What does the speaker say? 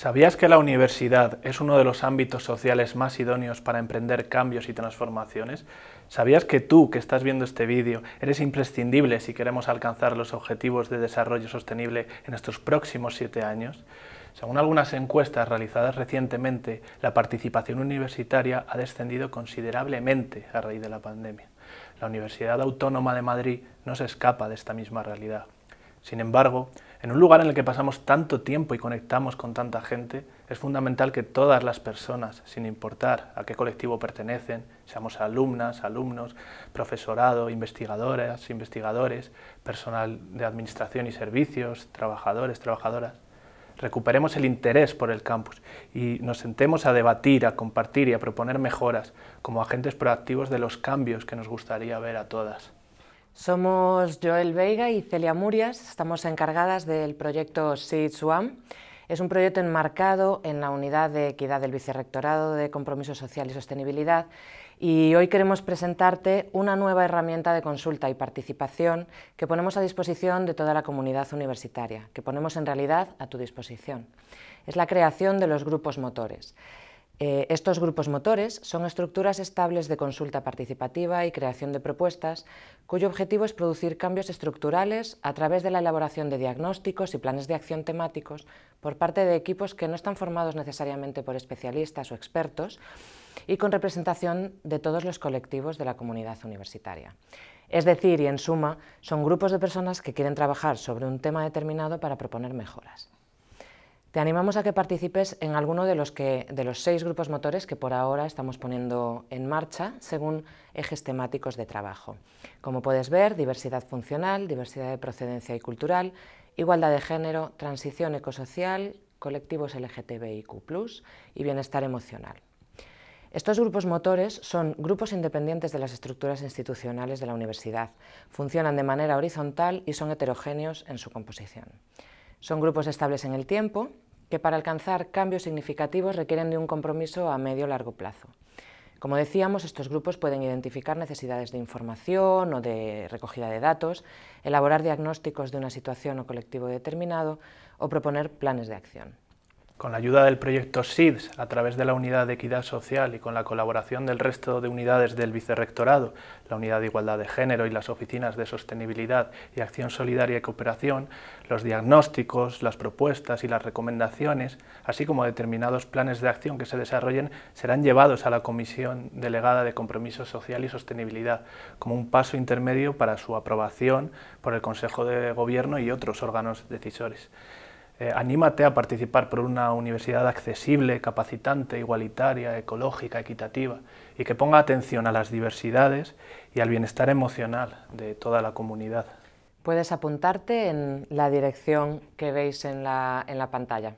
¿Sabías que la universidad es uno de los ámbitos sociales más idóneos para emprender cambios y transformaciones? ¿Sabías que tú, que estás viendo este vídeo, eres imprescindible si queremos alcanzar los objetivos de desarrollo sostenible en estos próximos siete años? Según algunas encuestas realizadas recientemente, la participación universitaria ha descendido considerablemente a raíz de la pandemia. La Universidad Autónoma de Madrid no se escapa de esta misma realidad. Sin embargo, en un lugar en el que pasamos tanto tiempo y conectamos con tanta gente, es fundamental que todas las personas, sin importar a qué colectivo pertenecen, seamos alumnas, alumnos, profesorado, investigadoras, investigadores, personal de administración y servicios, trabajadores, trabajadoras, recuperemos el interés por el campus y nos sentemos a debatir, a compartir y a proponer mejoras como agentes proactivos de los cambios que nos gustaría ver a todas. Somos Joel Veiga y Celia Murias, estamos encargadas del proyecto Seeds Es un proyecto enmarcado en la unidad de equidad del Vicerrectorado de Compromiso Social y Sostenibilidad y hoy queremos presentarte una nueva herramienta de consulta y participación que ponemos a disposición de toda la comunidad universitaria, que ponemos en realidad a tu disposición. Es la creación de los grupos motores. Eh, estos grupos motores son estructuras estables de consulta participativa y creación de propuestas, cuyo objetivo es producir cambios estructurales a través de la elaboración de diagnósticos y planes de acción temáticos por parte de equipos que no están formados necesariamente por especialistas o expertos y con representación de todos los colectivos de la comunidad universitaria. Es decir, y en suma, son grupos de personas que quieren trabajar sobre un tema determinado para proponer mejoras. Te animamos a que participes en alguno de los, seis grupos motores que por ahora estamos poniendo en marcha según ejes temáticos de trabajo. Como puedes ver, diversidad funcional, diversidad de procedencia y cultural, igualdad de género, transición ecosocial, colectivos LGTBIQ y bienestar emocional. Estos grupos motores son grupos independientes de las estructuras institucionales de la universidad, funcionan de manera horizontal y son heterogéneos en su composición. Son grupos estables en el tiempo, que para alcanzar cambios significativos requieren de un compromiso a medio-largo plazo. Como decíamos, estos grupos pueden identificar necesidades de información o de recogida de datos, elaborar diagnósticos de una situación o colectivo determinado o proponer planes de acción. Con la ayuda del proyecto SIDS, a través de la Unidad de Equidad Social y con la colaboración del resto de unidades del Vicerrectorado, la Unidad de Igualdad de Género y las Oficinas de Sostenibilidad y Acción Solidaria y Cooperación, los diagnósticos, las propuestas y las recomendaciones, así como determinados planes de acción que se desarrollen, serán llevados a la Comisión Delegada de Compromiso Social y Sostenibilidad, como un paso intermedio para su aprobación por el Consejo de Gobierno y otros órganos decisores. Eh, anímate a participar por una universidad accesible, capacitante, igualitaria, ecológica, equitativa y que ponga atención a las diversidades y al bienestar emocional de toda la comunidad. Puedes apuntarte en la dirección que veis en la pantalla.